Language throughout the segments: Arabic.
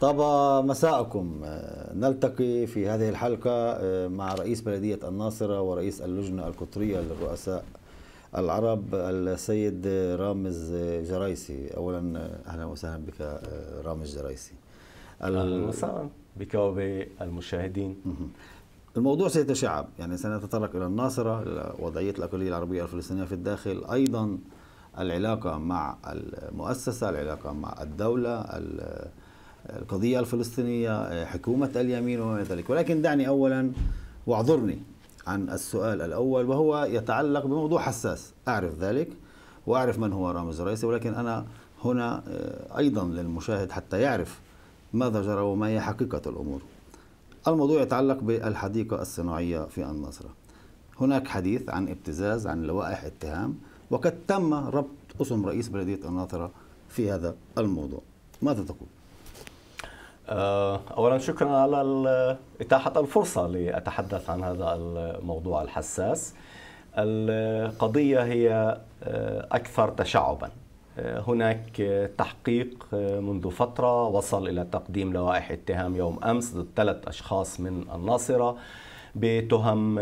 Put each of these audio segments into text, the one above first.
طاب مساءكم آه، نلتقي في هذه الحلقة آه، مع رئيس بلدية الناصرة ورئيس اللجنة القطرية للرؤساء العرب السيد رامز جرايسي أولا أهلا وسهلا بك آه، رامز جرايسي أهلا وسهلا بك وبالمشاهدين الموضوع سيتشعب يعني سنتطرق إلى الناصرة وضعية الأقلية العربية الفلسطينية في الداخل أيضا العلاقة مع المؤسسة العلاقة مع الدولة القضية الفلسطينية آه، حكومة اليمين وما ذلك ولكن دعني أولا واعذرني عن السؤال الأول وهو يتعلق بموضوع حساس أعرف ذلك وأعرف من هو رامز الرئيسي ولكن أنا هنا آه، أيضا للمشاهد حتى يعرف ماذا جرى وما هي حقيقة الأمور الموضوع يتعلق بالحديقة الصناعية في النصرة هناك حديث عن ابتزاز عن لوائح اتهام وقد تم ربط اسم رئيس بلدية الناصرة في هذا الموضوع ماذا تقول؟ آه، اولا شكرا على اتاحه الفرصه لاتحدث عن هذا الموضوع الحساس. القضيه هي آه، اكثر تشعبا. آه، هناك تحقيق منذ فتره وصل الى تقديم لوائح اتهام يوم امس ضد ثلاث اشخاص من الناصره. بتهم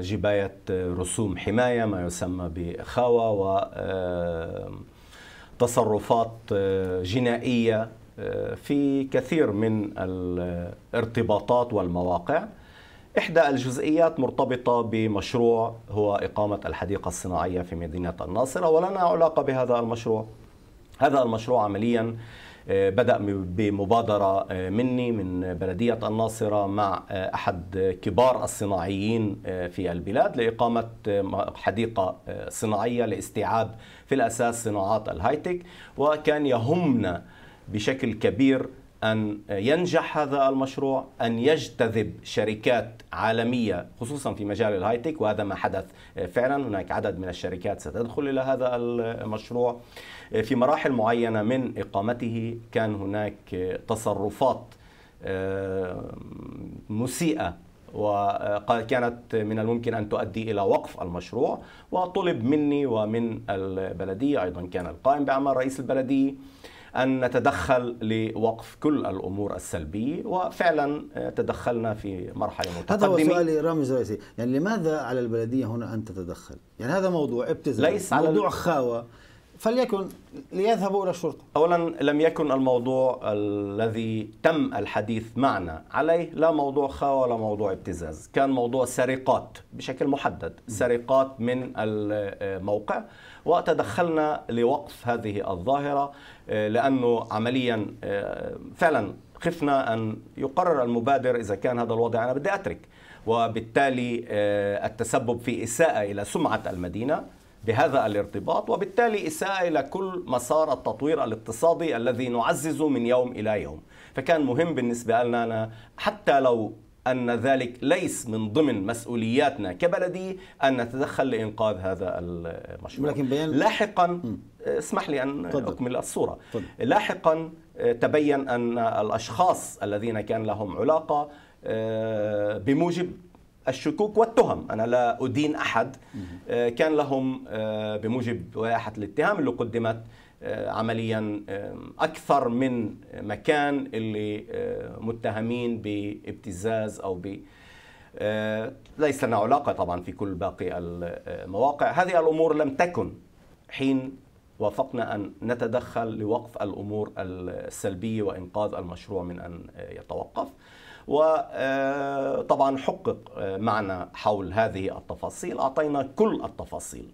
جباية رسوم حماية ما يسمى و وتصرفات جنائية في كثير من الارتباطات والمواقع إحدى الجزئيات مرتبطة بمشروع هو إقامة الحديقة الصناعية في مدينة الناصرة ولنا علاقة بهذا المشروع هذا المشروع عمليا آه، بدأ بمبادرة آه، مني من بلدية الناصرة مع آه، أحد كبار الصناعيين في البلاد لإقامة حديقة صناعية لاستيعاب في الأساس صناعات الهايتك وكان يهمنا بشكل كبير أن ينجح هذا المشروع أن يجتذب شركات عالمية خصوصا في مجال الهايتك وهذا ما حدث فعلا هناك عدد من الشركات ستدخل إلى هذا المشروع في مراحل معينة من إقامته كان هناك تصرفات مسيئة وكانت من الممكن أن تؤدي إلى وقف المشروع وطلب مني ومن البلدية أيضا كان القائم بعمل رئيس البلدية أن نتدخل لوقف كل الأمور السلبية وفعلا آه، تدخلنا في مرحلة متقدمة هذا هو سؤالي رامز رئيسي يعني لماذا على البلدية هنا أن تتدخل يعني هذا موضوع ابتزاز ليس موضوع على... خاوة فليكن ليذهبوا إلى الشرطة أولا لم يكن الموضوع الذي تم الحديث معنا عليه لا موضوع خاوة ولا موضوع ابتزاز كان موضوع سرقات بشكل محدد سرقات من الموقع آه، وتدخلنا لوقف هذه الظاهرة آه، لأنه عمليا آه، فعلا خفنا أن يقرر المبادر إذا كان هذا الوضع أنا بدي أترك وبالتالي آه، التسبب في إساءة إلى سمعة المدينة بهذا الارتباط وبالتالي إساءة إلى كل مسار التطوير الاقتصادي الذي نعززه من يوم إلى يوم فكان مهم بالنسبة لنا أنا حتى لو أن ذلك ليس من ضمن مسؤولياتنا كبلدية أن نتدخل لإنقاذ هذا المشروع لكن بيان... لاحقا اسمح لي أن طبع. أكمل الصورة طبع. لاحقا آه، تبين أن الأشخاص الذين كان لهم علاقة آه، بموجب الشكوك والتهم أنا لا أدين أحد آه، كان لهم بموجب وائحة الاتهام اللي قدمت آه، عمليا آه، اكثر من مكان اللي آه، متهمين بابتزاز او ب ليس لنا علاقه طبعا في كل باقي المواقع، هذه الامور لم تكن حين وافقنا ان نتدخل لوقف الامور السلبيه وانقاذ المشروع من ان يتوقف. وطبعا حقق معنا حول هذه التفاصيل اعطينا كل التفاصيل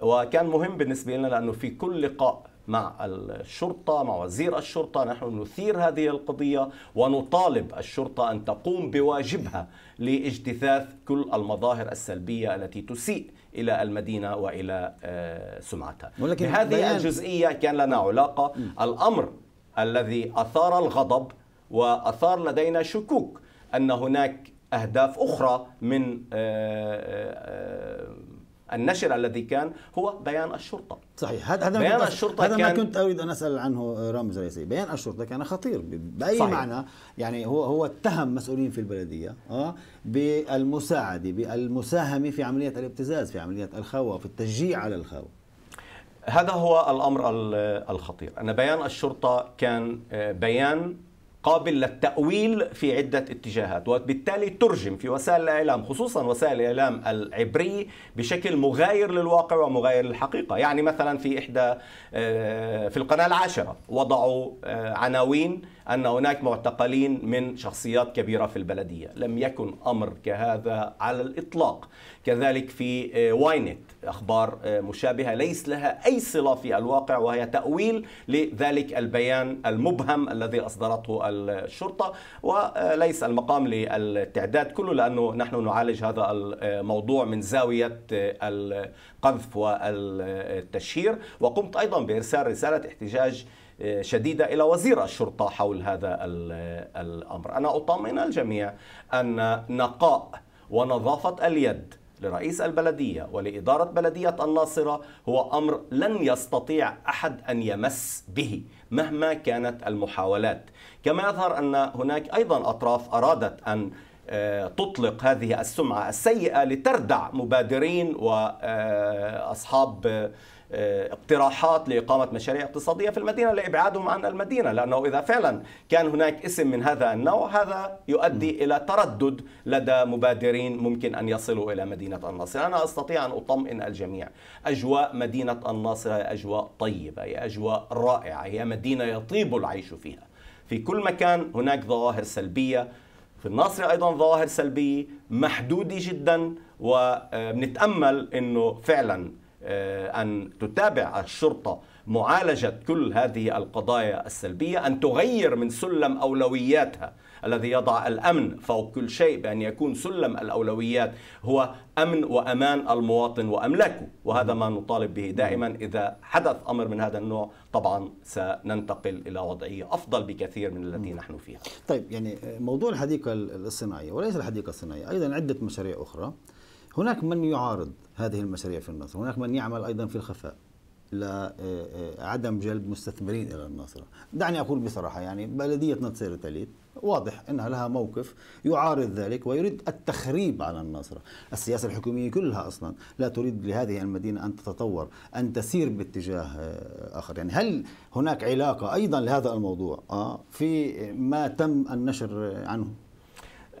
وكان مهم بالنسبه لنا لانه في كل لقاء مع الشرطة مع وزير الشرطة نحن نثير هذه القضية ونطالب الشرطة أن تقوم بواجبها لاجتثاث كل المظاهر السلبية التي تسيء إلى المدينة وإلى آه، سمعتها ولكن بهذه الجزئية كان لنا علاقة الأمر الذي أثار الغضب وأثار لدينا شكوك أن هناك أهداف أخرى من آه، آه، النشر الذي كان هو بيان الشرطة صحيح هذا هذا بيان الشرطة هذا ما كنت اريد ان اسال عنه رامز رئيسي بيان الشرطة كان خطير باي صحيح. معنى يعني هو هو اتهم مسؤولين في البلدية اه بالمساعدة بالمساهمة في عملية الابتزاز في عملية الخوة في التشجيع على الخوة هذا هو الامر الخطير ان بيان الشرطه كان آه، بيان قابل للتأويل في عدة اتجاهات وبالتالي ترجم في وسائل الإعلام خصوصا وسائل الإعلام العبري بشكل مغاير للواقع ومغاير للحقيقة يعني مثلا في إحدى آه، في القناة العاشرة وضعوا آه، عناوين أن هناك معتقلين من شخصيات كبيرة في البلدية لم يكن أمر كهذا على الإطلاق كذلك في آه، واينت اخبار آه، مشابهه ليس لها اي صله في الواقع وهي تاويل لذلك البيان المبهم الذي اصدرته الشرطه وليس المقام للتعداد كله لانه نحن نعالج هذا الموضوع من زاويه آه، القذف والتشهير وقمت ايضا بارسال رساله احتجاج شديدة إلى وزير الشرطة حول هذا الأمر أنا أطمئن الجميع أن نقاء ونظافة اليد لرئيس البلدية ولإدارة بلدية الناصرة هو أمر لن يستطيع أحد أن يمس به مهما كانت المحاولات كما يظهر أن هناك أيضا أطراف أرادت أن آه، تطلق هذه السمعة السيئة لتردع مبادرين وأصحاب آه، اقتراحات لإقامة مشاريع اقتصادية في المدينة لإبعادهم عن المدينة لأنه إذا فعلا كان هناك اسم من هذا النوع هذا يؤدي إلى تردد لدى مبادرين ممكن أن يصلوا إلى مدينة الناصرة أنا أستطيع أن أطمئن الجميع أجواء مدينة الناصرة هي أجواء طيبة هي أجواء رائعة هي مدينة يطيب العيش فيها في كل مكان هناك ظواهر سلبية في الناصرة أيضا ظواهر سلبية محدودة جدا ونتأمل أنه فعلا آه، أن تتابع الشرطة معالجة كل هذه القضايا السلبية أن تغير من سلم أولوياتها الذي يضع الأمن فوق كل شيء بأن يكون سلم الأولويات هو أمن وأمان المواطن وأملاكه وهذا ما نطالب به دائما إذا حدث أمر من هذا النوع طبعا سننتقل إلى وضعية أفضل بكثير من التي نحن فيها طيب يعني موضوع الحديقة الصناعية وليس الحديقة الصناعية أيضا عدة مشاريع أخرى هناك من يعارض هذه المشاريع في الناصرة هناك من يعمل أيضا في الخفاء لعدم آه، آه، جلب مستثمرين إلى الناصرة دعني أقول بصراحة يعني بلدية نتصير التليت واضح أنها لها موقف يعارض ذلك ويريد التخريب على الناصرة السياسة الحكومية كلها أصلا لا تريد لهذه المدينة أن تتطور أن تسير باتجاه آه، آخر يعني هل هناك علاقة أيضا لهذا الموضوع في ما تم النشر عنه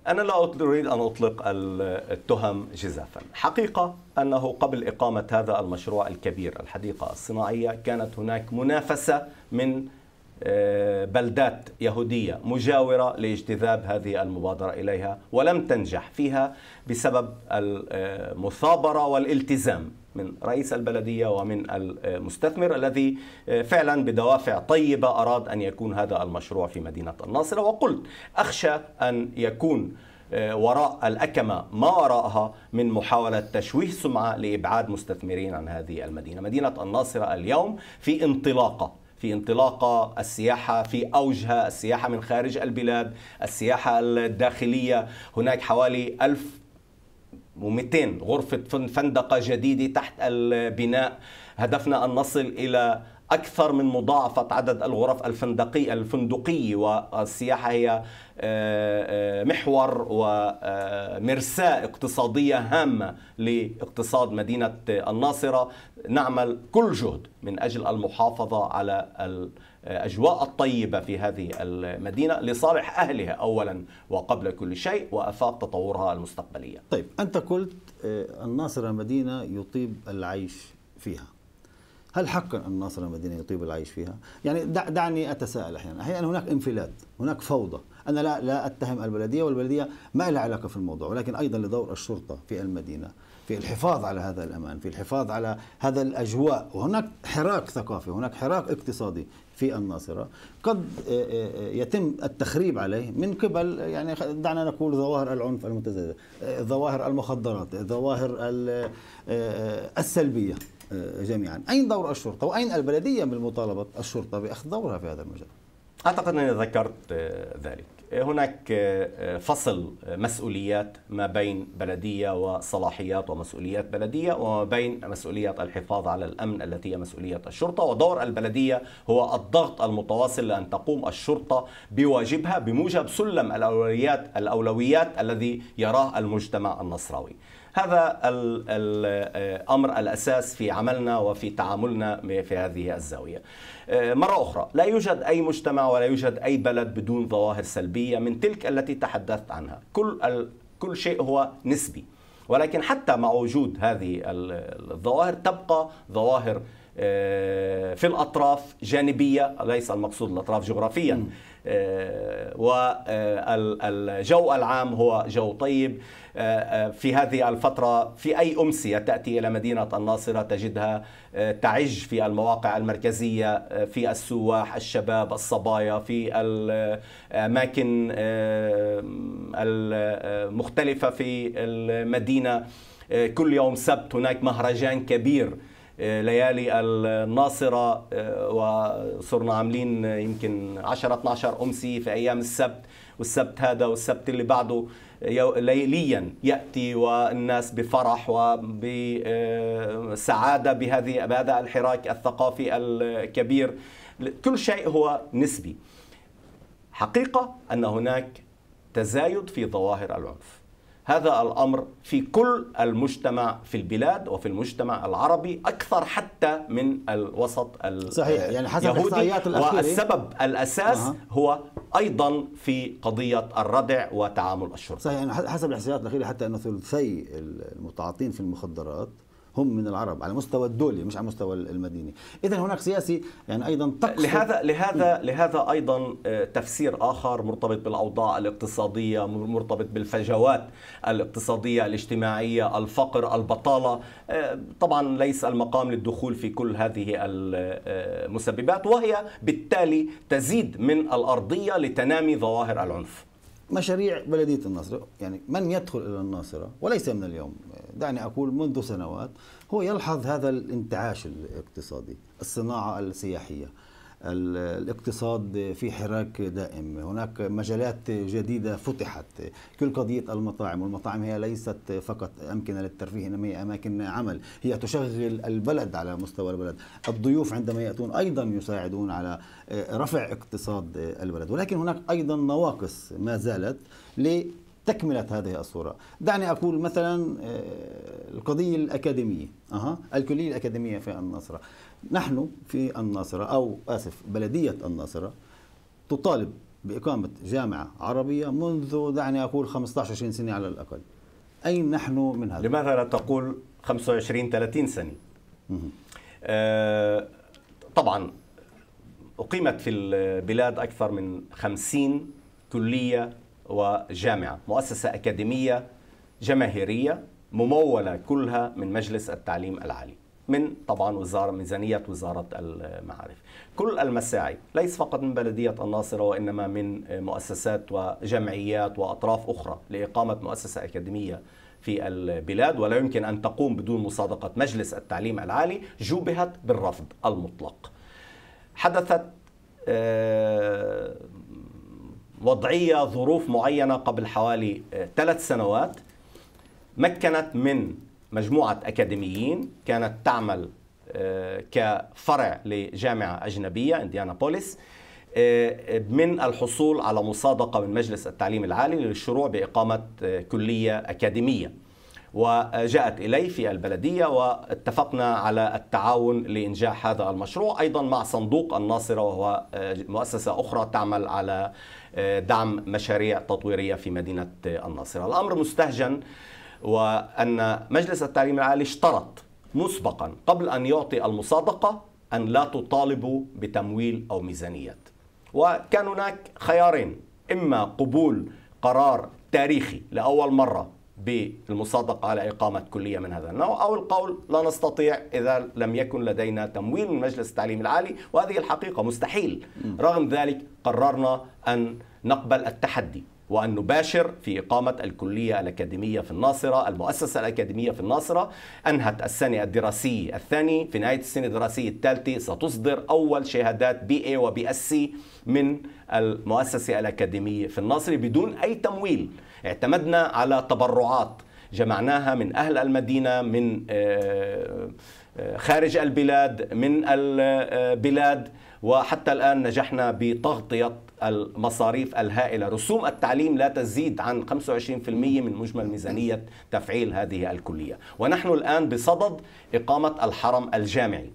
أنا لا أريد أن أطلق التهم جزافا حقيقة أنه قبل إقامة هذا المشروع الكبير الحديقة الصناعية كانت هناك منافسة من آه، بلدات يهودية مجاورة لاجتذاب هذه المبادرة إليها ولم تنجح فيها بسبب آه، المثابرة والالتزام من رئيس البلدية ومن المستثمر الذي آه، فعلا بدوافع طيبة أراد أن يكون هذا المشروع في مدينة الناصرة وقلت أخشى أن يكون آه، وراء الأكمة ما وراءها من محاولة تشويه سمعة لإبعاد مستثمرين عن هذه المدينة مدينة الناصرة اليوم في انطلاقة في انطلاقة السياحة في أوجها السياحة من خارج البلاد السياحة الداخلية هناك حوالي ألف و200 غرفة فندقة جديدة تحت البناء هدفنا أن نصل إلى أكثر من مضاعفة عدد الغرف الفندقية الفندقية والسياحة هي آه، آه، محور ومرساة آه، اقتصادية هامة لاقتصاد مدينة الناصرة نعمل كل جهد من أجل المحافظة على الاجواء الطيبه في هذه المدينه لصالح اهلها اولا وقبل كل شيء وافاق تطورها المستقبليه. طيب انت قلت آه، الناصره مدينه يطيب العيش فيها. هل حقا الناصره مدينه يطيب العيش فيها؟ يعني دعني اتساءل احيانا، احيانا هناك انفلات، هناك فوضى، انا لا لا اتهم البلديه والبلديه ما لها علاقه في الموضوع، ولكن ايضا لدور الشرطه في المدينه، في الحفاظ على هذا الأمان في الحفاظ على هذا الأجواء وهناك حراك ثقافي هناك حراك اقتصادي في الناصرة قد آه، آه، يتم التخريب عليه من قبل يعني دعنا نقول ظواهر العنف المتزايدة آه، ظواهر المخدرات ظواهر السلبية جميعا أين دور الشرطة وأين البلدية من مطالبة الشرطة بأخذ دورها في هذا المجال أعتقد أنني ذكرت ذلك هناك آه، آه، فصل آه، مسؤوليات ما بين بلدية وصلاحيات ومسؤوليات بلدية وما بين مسؤوليات الحفاظ على الأمن التي هي مسؤولية الشرطة ودور البلدية هو الضغط المتواصل لأن تقوم الشرطة بواجبها بموجب سلم الأولويات الأولويات الذي يراه المجتمع النصراوي هذا الأمر آه، الأساس في عملنا وفي تعاملنا في هذه الزاوية آه، مرة أخرى لا يوجد أي مجتمع ولا يوجد أي بلد بدون ظواهر سلبية من تلك التي تحدثت عنها كل, كل شيء هو نسبي ولكن حتى مع وجود هذه الظواهر تبقى ظواهر آه، في الأطراف جانبية ليس المقصود الأطراف جغرافيا آه، والجو العام هو جو طيب آه، آه، في هذه الفترة في أي أمسية تأتي إلى مدينة الناصرة تجدها تعج في المواقع المركزية في السواح الشباب الصبايا في الأماكن المختلفة في المدينة كل يوم سبت هناك مهرجان كبير ليالي الناصرة آه، وصرنا عاملين آه، يمكن 10 12 أمسي في أيام السبت والسبت هذا والسبت اللي بعده آه، ليليا ياتي والناس بفرح وبسعاده بهذه بهذا الحراك الثقافي الكبير كل شيء هو نسبي حقيقه ان هناك تزايد في ظواهر العنف هذا الامر في كل المجتمع في البلاد وفي المجتمع العربي اكثر حتى من الوسط صحيح يعني حسب الاحصائيات الاخيره والسبب الاساس أه. هو ايضا في قضيه الردع وتعامل الشرطه صحيح يعني حسب الاحصائيات الاخيره حتى انه ثلثي المتعاطين في المخدرات هم من العرب على مستوى الدولي مش على مستوى المدينه اذا هناك سياسي يعني ايضا تقصد لهذا لهذا لهذا ايضا آه، تفسير اخر مرتبط بالاوضاع الاقتصاديه مرتبط بالفجوات الاقتصاديه الاجتماعيه الفقر البطاله آه، طبعا ليس المقام للدخول في كل هذه المسببات آه، وهي بالتالي تزيد من الارضيه لتنامي ظواهر العنف مشاريع بلديه الناصره يعني من يدخل الى الناصره وليس من اليوم دعني أقول منذ سنوات هو يلحظ هذا الانتعاش الاقتصادي الصناعة السياحية الاقتصاد في حراك دائم هناك مجالات جديدة فتحت كل قضية المطاعم والمطاعم هي ليست فقط أمكنة للترفيه إنما هي أماكن عمل هي تشغل البلد على مستوى البلد الضيوف عندما يأتون أيضا يساعدون على آه، رفع اقتصاد البلد ولكن هناك أيضا نواقص ما زالت تكملة هذه الصورة دعني أقول مثلا آه، القضية الأكاديمية أه. الكلية الأكاديمية في الناصرة نحن في الناصرة أو آسف بلدية الناصرة تطالب بإقامة جامعة عربية منذ دعني أقول 15 20 سنة على الأقل أين نحن من هذا؟ لماذا لا تقول 25 30 سنة؟ آه طبعا أقيمت في البلاد أكثر من 50 كلية وجامعة مؤسسة أكاديمية جماهيرية ممولة كلها من مجلس التعليم العالي من طبعا وزارة ميزانية وزارة المعارف كل المساعي ليس فقط من بلدية الناصرة وإنما من مؤسسات وجمعيات وأطراف أخرى لإقامة مؤسسة أكاديمية في البلاد ولا يمكن أن تقوم بدون مصادقة مجلس التعليم العالي جوبهت بالرفض المطلق حدثت آه، وضعية ظروف معينة قبل حوالي آه، ثلاث سنوات مكنت من مجموعة أكاديميين كانت تعمل آه، كفرع لجامعة أجنبية إنديانابوليس آه، من الحصول على مصادقة من مجلس التعليم العالي للشروع بإقامة كلية أكاديمية وجاءت إلي في البلدية واتفقنا على التعاون لإنجاح هذا المشروع أيضا مع صندوق الناصرة وهو مؤسسة أخرى تعمل على دعم مشاريع تطويرية في مدينة الناصرة الأمر مستهجن وأن مجلس التعليم العالي اشترط مسبقا قبل أن يعطي المصادقة أن لا تطالبوا بتمويل أو ميزانية وكان هناك خيارين إما قبول قرار تاريخي لأول مرة بالمصادقة على إقامة كلية من هذا النوع أو القول لا نستطيع إذا لم يكن لدينا تمويل من مجلس التعليم العالي وهذه الحقيقة مستحيل رغم ذلك قررنا أن نقبل التحدي وأن نباشر في إقامة الكلية الأكاديمية في الناصرة المؤسسة الأكاديمية في الناصرة أنهت السنة الدراسية الثانية في نهاية السنة الدراسية الثالثة ستصدر أول شهادات بي اي وبي اس سي من المؤسسة الأكاديمية في الناصرة بدون أي تمويل اعتمدنا على تبرعات جمعناها من أهل المدينة من آه، آه، خارج البلاد من البلاد آه، وحتى الآن نجحنا بتغطية المصاريف الهائلة رسوم التعليم لا تزيد عن 25% من مجمل ميزانية تفعيل هذه الكلية ونحن الآن بصدد إقامة الحرم الجامعي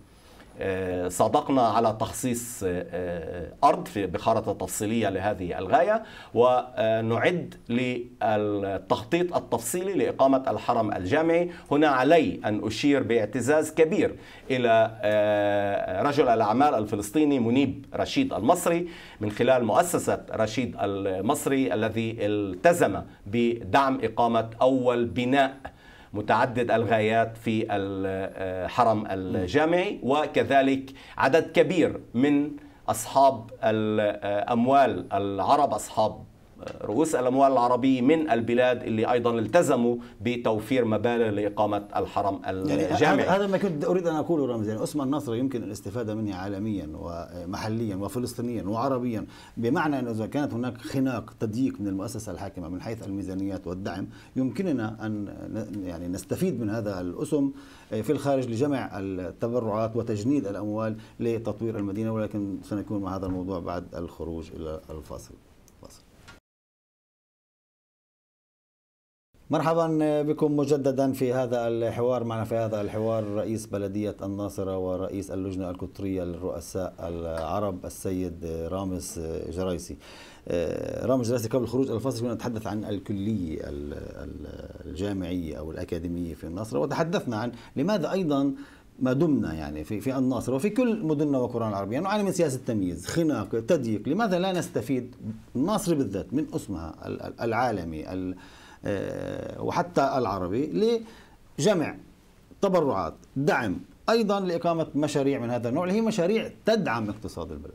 آه، صادقنا على تخصيص آه، أرض بخارطة تفصيلية لهذه الغاية ونعد للتخطيط التفصيلي لإقامة الحرم الجامعي هنا علي أن أشير باعتزاز كبير إلى آه، رجل الأعمال الفلسطيني منيب رشيد المصري من خلال مؤسسة رشيد المصري الذي التزم بدعم إقامة أول بناء متعدد الغايات في الحرم الجامعي وكذلك عدد كبير من أصحاب الأموال آه، العرب أصحاب رؤوس الأموال العربي من البلاد اللي أيضا التزموا بتوفير مبالغ لإقامة الحرم الجامعي يعني هذا ما كنت أريد أن أقوله رمزي يعني أسمى النصر يمكن الاستفادة منه عالميا ومحليا وفلسطينيا وعربيا بمعنى أنه إذا كانت هناك خناق تضييق من المؤسسة الحاكمة من حيث الميزانيات والدعم يمكننا أن يعني نستفيد من هذا الأسم آه، في الخارج لجمع التبرعات وتجنيد الأموال لتطوير المدينة ولكن سنكون مع هذا الموضوع بعد الخروج إلى الفاصل مرحبا بكم مجددا في هذا الحوار معنا في هذا الحوار رئيس بلدية الناصرة ورئيس اللجنة القطرية للرؤساء العرب السيد رامز جرايسي آه، رامز جرايسي قبل الخروج الفاصل كنا نتحدث عن الكلية الجامعية أو الأكاديمية في الناصرة وتحدثنا عن لماذا أيضا ما دمنا يعني في في الناصرة وفي كل مدننا وقرانا العربية يعني نعاني من سياسة تمييز، خناق، تضييق، لماذا لا نستفيد الناصر بالذات من اسمها العالمي آه، وحتى العربي لجمع تبرعات دعم ايضا لاقامه مشاريع من هذا النوع اللي هي مشاريع تدعم اقتصاد البلد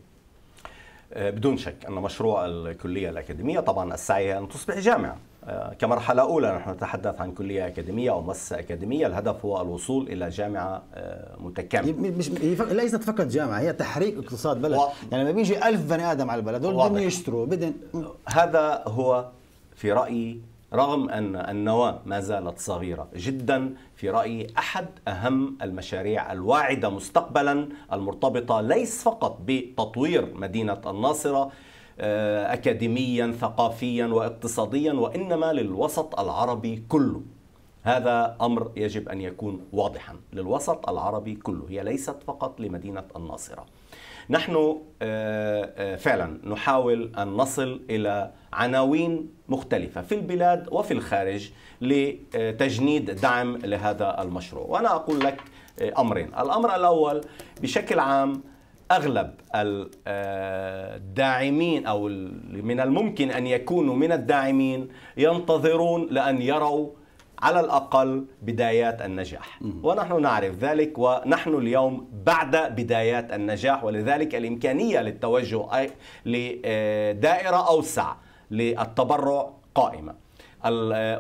آه، بدون شك أن مشروع الكلية الأكاديمية طبعا السعي أن تصبح جامعة آه، كمرحلة أولى نحن نتحدث عن كلية أكاديمية أو مؤسسة أكاديمية الهدف هو الوصول إلى جامعة متكاملة مش ليست فقط جامعة هي تحريك اقتصاد بلد و... يعني لما بيجي ألف بني آدم على البلد دول بدهم يشتروا بدهم هذا هو في رأيي رغم أن النواة ما زالت صغيرة جدا في رأيي أحد أهم المشاريع الواعدة مستقبلا المرتبطة ليس فقط بتطوير مدينة الناصرة آه، أكاديميا ثقافيا واقتصاديا وإنما للوسط العربي كله هذا أمر يجب أن يكون واضحا للوسط العربي كله هي ليست فقط لمدينة الناصرة نحن آه، آه، فعلا نحاول أن نصل إلى عناوين مختلفة في البلاد وفي الخارج لتجنيد دعم لهذا المشروع وأنا أقول لك آه، أمرين الأمر الأول بشكل عام اغلب الداعمين او من الممكن ان يكونوا من الداعمين ينتظرون لان يروا على الأقل بدايات النجاح ونحن نعرف ذلك ونحن اليوم بعد بدايات النجاح ولذلك الإمكانية للتوجه لدائرة أوسع للتبرع قائمة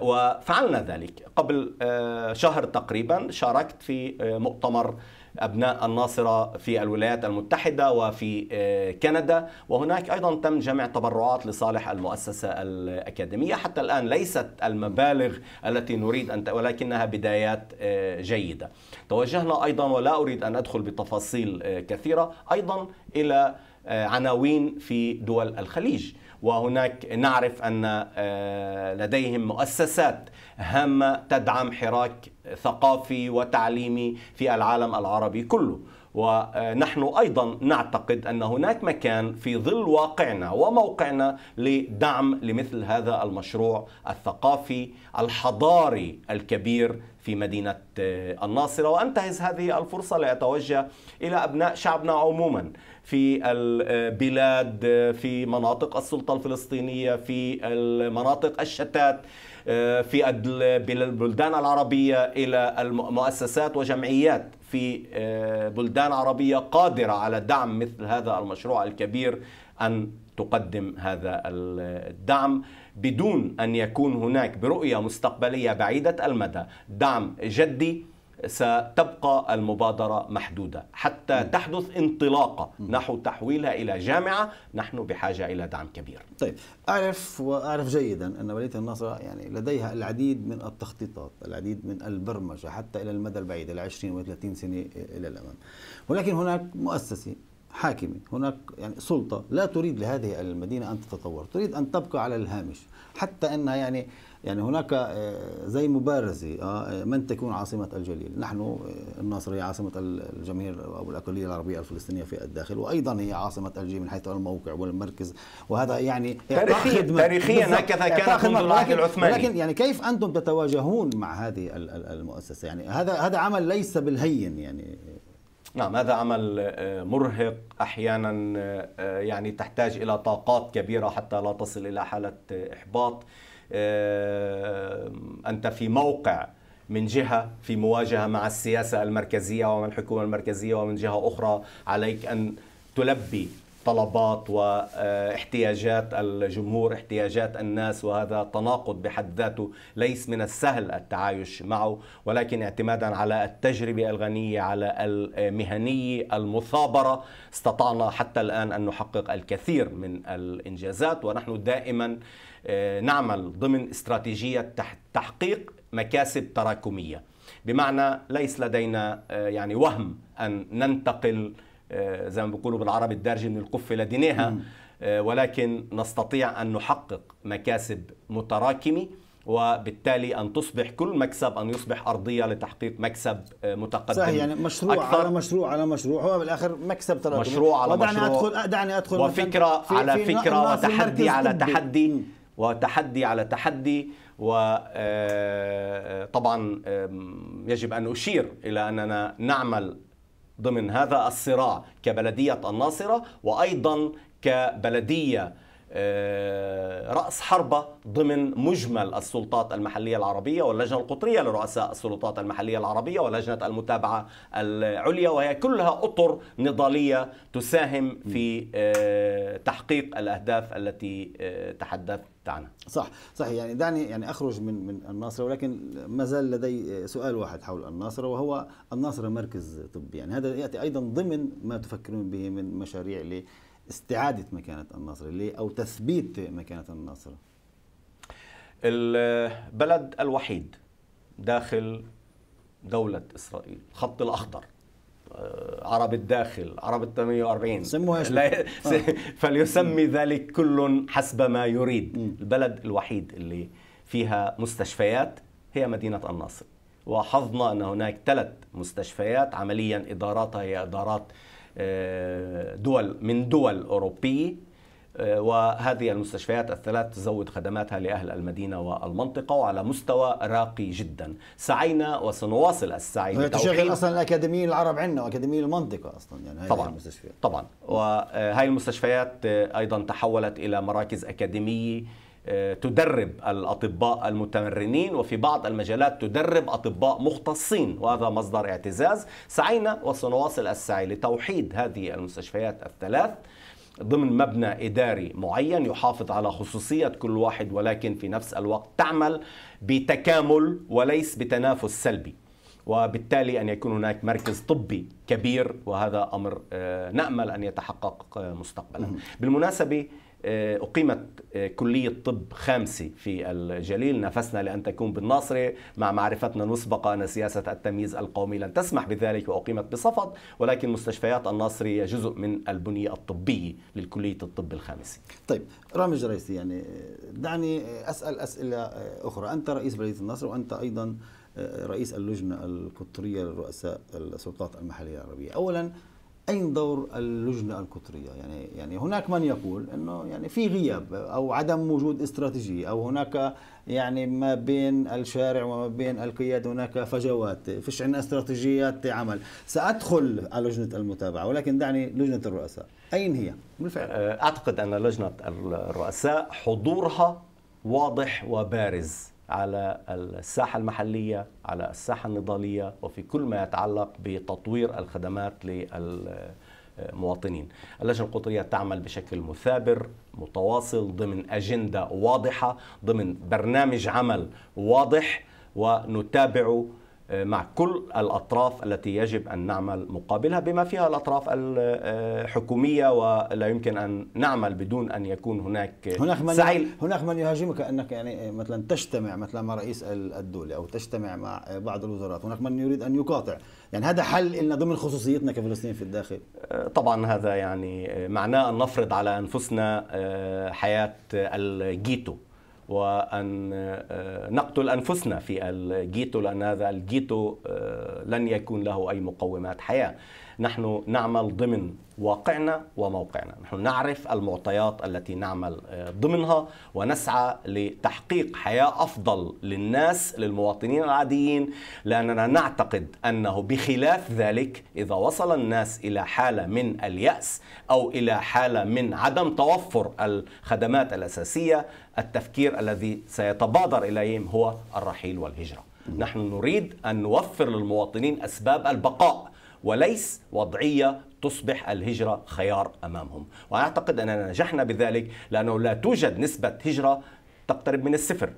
وفعلنا ذلك قبل آه، شهر تقريبا شاركت في آه، مؤتمر أبناء الناصرة في الولايات المتحدة وفي آه، كندا وهناك أيضا تم جمع تبرعات لصالح المؤسسة الأكاديمية حتى الآن ليست المبالغ التي نريد أن ولكنها بدايات آه، جيدة توجهنا أيضا ولا أريد أن أدخل بتفاصيل آه، كثيرة أيضا إلى عناوين في دول الخليج وهناك نعرف ان لديهم مؤسسات هامه تدعم حراك ثقافي وتعليمي في العالم العربي كله ونحن ايضا نعتقد ان هناك مكان في ظل واقعنا وموقعنا لدعم لمثل هذا المشروع الثقافي الحضاري الكبير في مدينه آه، الناصره وانتهز هذه الفرصه لاتوجه الى ابناء شعبنا عموما في البلاد آه، في مناطق السلطه الفلسطينيه في المناطق الشتات آه، في البلدان العربية إلى المؤسسات وجمعيات في آه، بلدان عربية قادرة على دعم مثل هذا المشروع الكبير أن تقدم هذا الدعم بدون أن يكون هناك برؤية مستقبلية بعيدة المدى دعم جدي ستبقى المبادرة محدودة حتى م. تحدث انطلاقة م. نحو تحويلها إلى جامعة نحن بحاجة إلى دعم كبير طيب أعرف وأعرف جيدا أن ولاية الناصرة يعني لديها العديد من التخطيطات العديد من البرمجة حتى إلى المدى البعيد إلى 20 و 30 سنة إلى الأمام ولكن هناك مؤسسة حاكمة هناك يعني سلطة لا تريد لهذه المدينة أن تتطور تريد أن تبقى على الهامش حتى أنها يعني يعني هناك آه، زي مبارزة آه، آه، من تكون عاصمة الجليل نحن الناصرية عاصمة الجماهير أو الأقلية العربية الفلسطينية في الداخل وأيضا هي عاصمة الجليل من حيث الموقع والمركز وهذا يعني تاريخيا تاريخيا هكذا كان منذ العهد العثماني لكن يعني كيف أنتم تتواجهون مع هذه المؤسسة يعني هذا هذا عمل ليس بالهين يعني نعم هذا عمل مرهق احيانا يعني تحتاج الى طاقات كبيره حتى لا تصل الى حاله احباط انت في موقع من جهة في مواجهة مع السياسة المركزية ومع الحكومة المركزية ومن جهة أخرى عليك أن تلبي طلبات واحتياجات الجمهور احتياجات الناس وهذا تناقض بحد ذاته ليس من السهل التعايش معه ولكن اعتمادا على التجربة الغنية على المهنية المثابرة استطعنا حتى الآن أن نحقق الكثير من الإنجازات ونحن دائما آه، نعمل ضمن استراتيجية تحقيق مكاسب تراكمية بمعنى ليس لدينا آه، يعني وهم أن ننتقل آه، زي ما بيقولوا بالعربي الدارجي من القفة لدينها ولكن نستطيع أن نحقق مكاسب متراكمة وبالتالي ان تصبح كل مكسب ان يصبح ارضيه لتحقيق مكسب متقدم صحيح يعني مشروع أكثر على مشروع على مشروع هو بالاخر مكسب تراكمي مشروع على مشروع ودعني ادخل دعني ادخل وفكره في على في فكره وتحدي على تحدي وتحدي على تحدي وطبعا آه، آه، يجب ان اشير الى اننا نعمل ضمن هذا الصراع كبلديه الناصره وايضا كبلديه آه، رأس حربة ضمن مجمل السلطات المحلية العربية واللجنة القطرية لرؤساء السلطات المحلية العربية ولجنة المتابعة العليا وهي كلها أطر نضالية تساهم في آه، تحقيق الأهداف التي آه، تحدثت عنها صح صح يعني دعني يعني أخرج من من الناصرة ولكن ما زال لدي سؤال واحد حول الناصرة وهو الناصرة مركز طبي يعني هذا يأتي أيضا ضمن ما تفكرون به من مشاريع استعادة مكانة النصر اللي أو تثبيت مكانة النصر البلد الوحيد داخل دولة إسرائيل الخط الأخضر آه، عرب الداخل عرب ال 48 سموها لا آه. فليسمي ذلك كل حسب ما يريد البلد الوحيد اللي فيها مستشفيات هي مدينة الناصر وحظنا أن هناك ثلاث مستشفيات عمليا إداراتها هي إدارات آه، دول من دول أوروبية آه، وهذه المستشفيات الثلاث تزود خدماتها لأهل المدينة والمنطقة وعلى مستوى راقي جدا سعينا وسنواصل السعي هي تشغل أصلا الأكاديميين العرب عندنا وأكاديميين المنطقة أصلا يعني هاي طبعا المستشفيات طبعا وهي المستشفيات آه، أيضا تحولت إلى مراكز أكاديمية آه، تدرب الأطباء المتمرنين وفي بعض المجالات تدرب أطباء مختصين وهذا مصدر اعتزاز سعينا وسنواصل السعي لتوحيد هذه المستشفيات الثلاث ضمن مبنى إداري معين يحافظ على خصوصية كل واحد ولكن في نفس الوقت تعمل بتكامل وليس بتنافس سلبي وبالتالي أن يكون هناك مركز طبي كبير وهذا أمر آه، نأمل أن يتحقق آه، مستقبلا بالمناسبة آه، أقيمت آه، كلية طب خامسة في الجليل نافسنا لأن تكون بالناصرة مع معرفتنا المسبقة أن سياسة التمييز القومي لن تسمح بذلك وأقيمت بصفد ولكن مستشفيات الناصرية جزء من البنية الطبية للكلية الطب الخامسة طيب رامي جريسي يعني دعني أسأل أسئلة آه، أخرى أنت رئيس بلدية الناصر وأنت أيضا رئيس اللجنة القطرية لرؤساء السلطات المحلية العربية أولا اين دور اللجنه القطريه؟ يعني يعني هناك من يقول انه يعني في غياب او عدم وجود استراتيجيه او هناك يعني ما بين الشارع وما بين القياده هناك فجوات، فيش عندنا استراتيجيات عمل، سادخل على لجنه المتابعه ولكن دعني لجنه الرؤساء، اين هي؟ بالفعل اعتقد ان لجنه الرؤساء حضورها واضح وبارز على الساحة المحلية على الساحة النضالية وفي كل ما يتعلق بتطوير الخدمات للمواطنين اللجنة القطرية تعمل بشكل مثابر متواصل ضمن أجندة واضحة ضمن برنامج عمل واضح ونتابعه آه، مع كل الأطراف التي يجب أن نعمل مقابلها بما فيها الأطراف الحكومية آه، ولا يمكن أن نعمل بدون أن يكون هناك هناك من سعي هناك من يهاجمك أنك يعني آه، مثلا تجتمع مثلا مع رئيس الدولة أو تجتمع مع بعض الوزارات هناك من يريد أن يقاطع يعني هذا حل لنا ضمن خصوصيتنا كفلسطينيين في الداخل طبعا هذا يعني معناه أن نفرض على أنفسنا حياة الجيتو وأن آه، نقتل أنفسنا في الجيتو لأن هذا الجيتو آه، لن يكون له أي مقومات حياة نحن نعمل ضمن واقعنا وموقعنا نحن نعرف المعطيات التي نعمل آه، ضمنها ونسعى لتحقيق حياة أفضل للناس للمواطنين العاديين لأننا نعتقد أنه بخلاف ذلك إذا وصل الناس إلى حالة من اليأس أو إلى حالة من عدم توفر الخدمات الأساسية التفكير الذي سيتبادر اليهم هو الرحيل والهجره. نحن نريد ان نوفر للمواطنين اسباب البقاء وليس وضعيه تصبح الهجره خيار امامهم، واعتقد اننا نجحنا بذلك لانه لا توجد نسبه هجره تقترب من الصفر.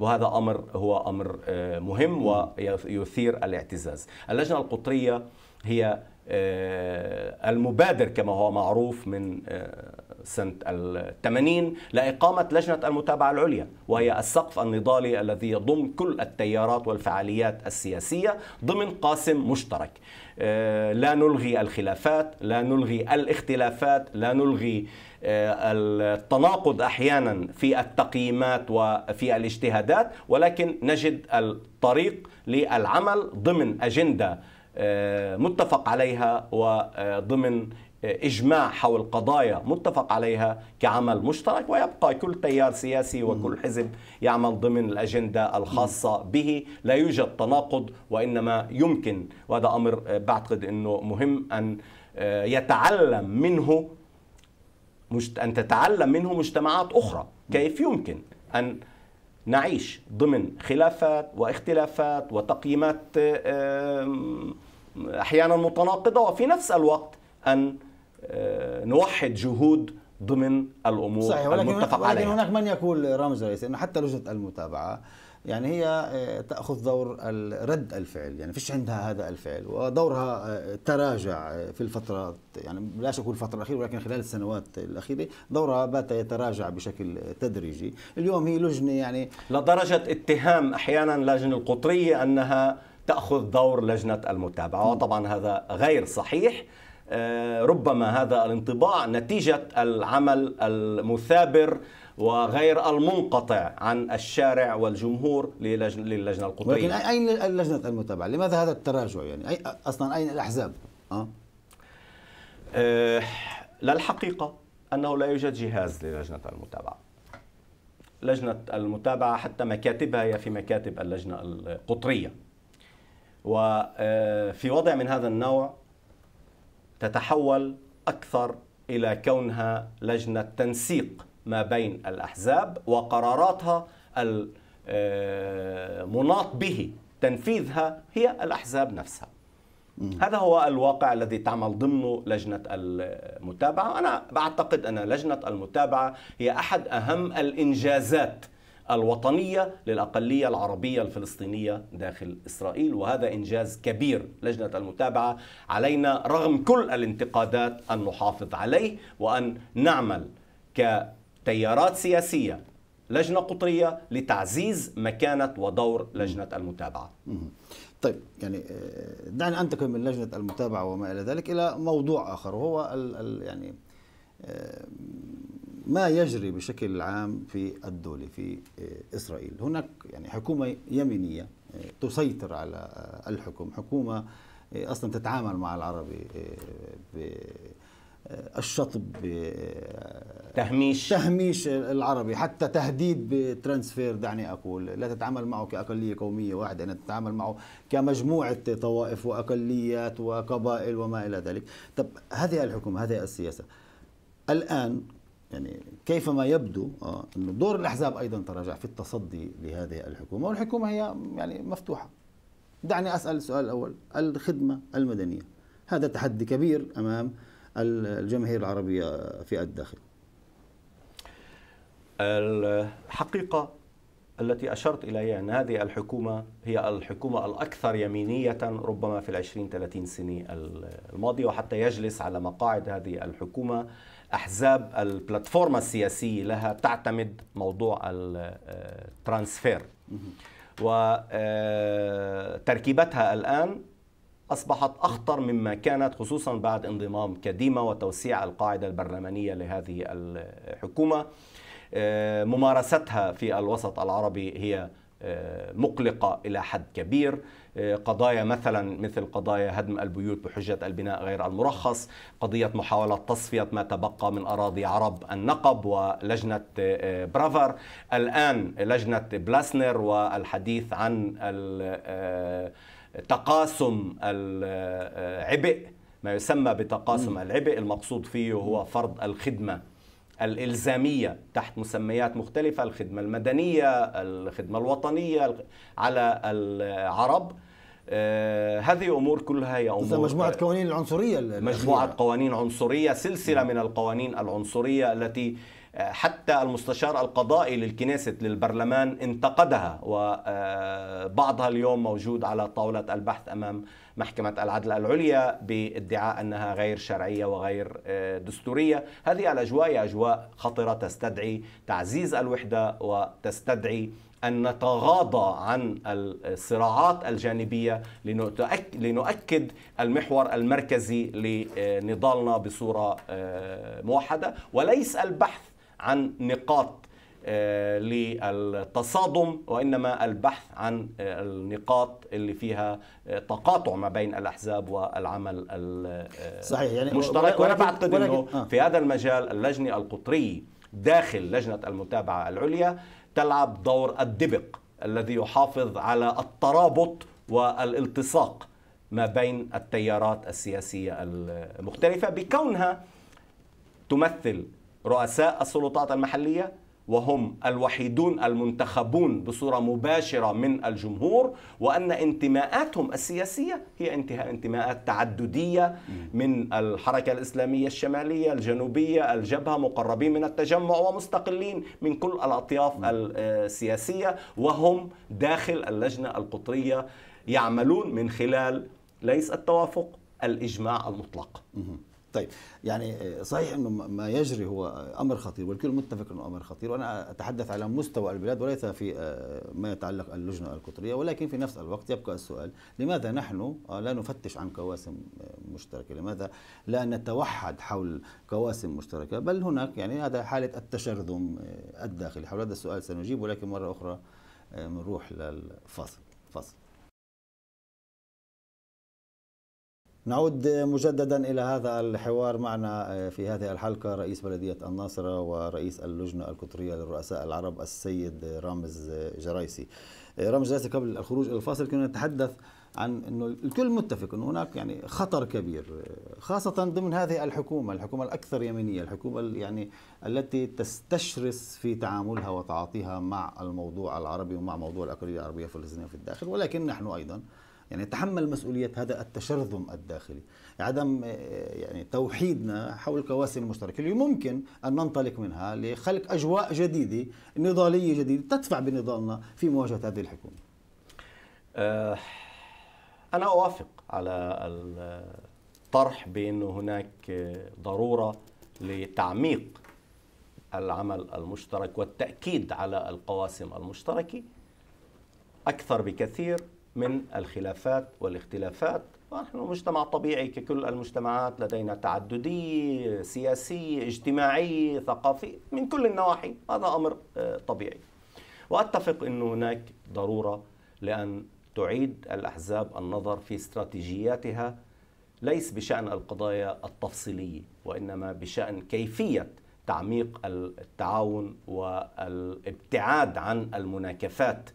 وهذا امر هو امر آه، مهم ويثير الاعتزاز. اللجنه القطريه هي آه، المبادر كما هو معروف من آه، سنة الثمانين لإقامة لجنة المتابعة العليا وهي السقف النضالي الذي يضم كل التيارات والفعاليات السياسية ضمن قاسم مشترك آه، لا نلغي الخلافات لا نلغي الاختلافات لا نلغي آه، التناقض احيانا في التقييمات وفي الاجتهادات ولكن نجد الطريق للعمل ضمن اجنده آه، متفق عليها وضمن آه، اجماع حول قضايا متفق عليها كعمل مشترك ويبقى كل تيار سياسي وكل حزب يعمل ضمن الاجنده الخاصه به، لا يوجد تناقض وانما يمكن وهذا امر آه، بعتقد انه مهم ان يتعلم منه ان تتعلم منه مجتمعات اخرى، كيف يمكن ان نعيش ضمن خلافات واختلافات وتقييمات احيانا متناقضه وفي نفس الوقت ان آه، نوحد جهود ضمن الامور صحيح ولكن المتفق ولكن عليها. هناك من يقول رامز رئيس انه حتى لجنه المتابعه يعني هي آه، تاخذ دور رد الفعل يعني فيش عندها هذا الفعل ودورها آه، تراجع في الفترات يعني لا شك الفتره الاخيره ولكن خلال السنوات الاخيره دورها بات يتراجع بشكل تدريجي اليوم هي لجنه يعني لدرجه اتهام احيانا اللجنه القطريه انها تأخذ دور لجنة المتابعة وطبعا هذا غير صحيح آه، ربما هذا الانطباع نتيجة العمل المثابر وغير المنقطع عن الشارع والجمهور للجنة, القطرية ولكن أين لجنة المتابعة؟ لماذا هذا التراجع يعني؟ أصلا أين الأحزاب؟ آه. أه؟ لا الحقيقة أنه لا يوجد جهاز للجنة المتابعة لجنة المتابعة حتى مكاتبها هي في مكاتب اللجنة القطرية وفي آه، وضع من هذا النوع تتحول اكثر الى كونها لجنه تنسيق ما بين الاحزاب وقراراتها المناط آه، به تنفيذها هي الاحزاب نفسها. هذا هو الواقع الذي تعمل ضمنه لجنة المتابعة أنا أعتقد أن لجنة المتابعة هي أحد أهم الإنجازات الوطنية للأقلية العربية الفلسطينية داخل إسرائيل وهذا إنجاز كبير لجنة المتابعة علينا رغم كل الانتقادات أن نحافظ عليه وأن نعمل كتيارات سياسية لجنة قطرية لتعزيز مكانة ودور لجنة المتابعة طيب يعني آه، دعني انتقل من لجنه المتابعه وما الى ذلك الى موضوع اخر وهو ال ال يعني آه، ما يجري بشكل عام في الدولة في آه، إسرائيل هناك يعني حكومة يمينية آه، تسيطر على آه، الحكم حكومة أصلا تتعامل مع العربي الشطب تهميش تهميش العربي حتى تهديد بترانسفير دعني اقول لا تتعامل معه كاقليه قوميه واحده أنا تتعامل معه كمجموعه طوائف واقليات وقبائل وما الى ذلك طب هذه الحكومه هذه السياسه الان يعني كيفما يبدو آه، انه دور الاحزاب ايضا تراجع في التصدي لهذه الحكومه والحكومه هي يعني مفتوحه دعني اسال السؤال الاول الخدمه المدنيه هذا تحدي كبير امام الجماهير العربيه في الداخل الحقيقه التي أشرت إليها أن هذه الحكومة هي الحكومة الأكثر يمينية ربما في العشرين ثلاثين سنة الماضية وحتى يجلس على مقاعد هذه الحكومة احزاب البلاتفورما السياسيه لها تعتمد موضوع الترانسفير آه، وتركيبتها آه، الان اصبحت اخطر مما كانت خصوصا بعد انضمام كديمه وتوسيع القاعده البرلمانيه لهذه الحكومه آه، ممارستها في الوسط العربي هي مقلقه الى حد كبير قضايا مثلا مثل قضايا هدم البيوت بحجة البناء غير المرخص قضية محاولة تصفية ما تبقى من أراضي عرب النقب ولجنة آه، برافر الآن لجنة بلاسنر والحديث عن آه، تقاسم العبء آه، ما يسمى بتقاسم العبء المقصود فيه هو فرض الخدمة الإلزامية تحت مسميات مختلفة الخدمة المدنية الخدمة الوطنية على العرب آه، هذه امور كلها هي امور مجموعه آه، قوانين العنصريه مجموعه قوانين عنصريه سلسله نعم. من القوانين العنصريه التي حتى المستشار القضائي للكنيسة للبرلمان انتقدها وبعضها آه، اليوم موجود على طاولة البحث أمام محكمة العدل العليا بادعاء أنها غير شرعية وغير آه، دستورية هذه الأجواء أجواء خطرة تستدعي تعزيز الوحدة وتستدعي أن نتغاضى عن الصراعات الجانبية لنؤكد المحور المركزي لنضالنا بصورة آه، موحدة وليس البحث عن نقاط آه، للتصادم وانما البحث عن آه، النقاط اللي فيها آه، تقاطع ما بين الاحزاب والعمل صحيح يعني المشترك وانا بعتقد انه في هذا المجال اللجنه القطريه داخل لجنه المتابعه العليا تلعب دور الدبق الذي يحافظ على الترابط والالتصاق ما بين التيارات السياسيه المختلفه بكونها تمثل رؤساء السلطات المحلية وهم الوحيدون المنتخبون بصورة مباشرة من الجمهور وأن انتماءاتهم السياسية هي انتماءات تعددية من الحركة الإسلامية الشمالية الجنوبية الجبهة مقربين من التجمع ومستقلين من كل الأطياف السياسية وهم داخل اللجنة القطرية يعملون من خلال ليس التوافق الإجماع المطلق طيب يعني صحيح انه ما يجري هو امر خطير والكل متفق انه امر خطير وانا اتحدث على مستوى البلاد وليس في آه، ما يتعلق اللجنه القطريه ولكن في نفس الوقت يبقى السؤال لماذا نحن آه، لا نفتش عن كواسم آه، مشتركه؟ لماذا لا نتوحد حول كواسم مشتركه؟ بل هناك يعني هذا حاله التشرذم الداخلي حول هذا السؤال سنجيب ولكن مره اخرى بنروح للفاصل فاصل نعود مجددا إلى هذا الحوار معنا آه، في هذه الحلقة رئيس بلدية الناصرة ورئيس اللجنة القطرية للرؤساء العرب السيد رامز جرايسي آه، رامز جرايسي قبل الخروج إلى الفاصل كنا نتحدث عن انه الكل متفق انه هناك يعني خطر كبير آه، خاصه ضمن هذه الحكومه، الحكومه الاكثر يمينيه، الحكومه يعني التي تستشرس في تعاملها وتعاطيها مع الموضوع العربي ومع موضوع الاقليه العربيه الفلسطينيه في الداخل، ولكن نحن ايضا يعني يتحمل مسؤولية هذا التشرذم الداخلي عدم آه، يعني توحيدنا حول الكواسي المشتركة اللي ممكن أن ننطلق منها لخلق أجواء جديدة نضالية جديدة تدفع بنضالنا في مواجهة هذه الحكومة آه، أنا أوافق على الطرح بأنه هناك ضرورة لتعميق العمل المشترك والتأكيد على القواسم المشتركة أكثر بكثير من الخلافات والاختلافات ونحن مجتمع طبيعي ككل المجتمعات لدينا تعددية سياسية اجتماعية ثقافية من كل النواحي هذا أمر آه، طبيعي وأتفق أن هناك ضرورة لأن تعيد الأحزاب النظر في استراتيجياتها ليس بشأن القضايا التفصيلية وإنما بشأن كيفية تعميق التعاون والابتعاد عن المناكفات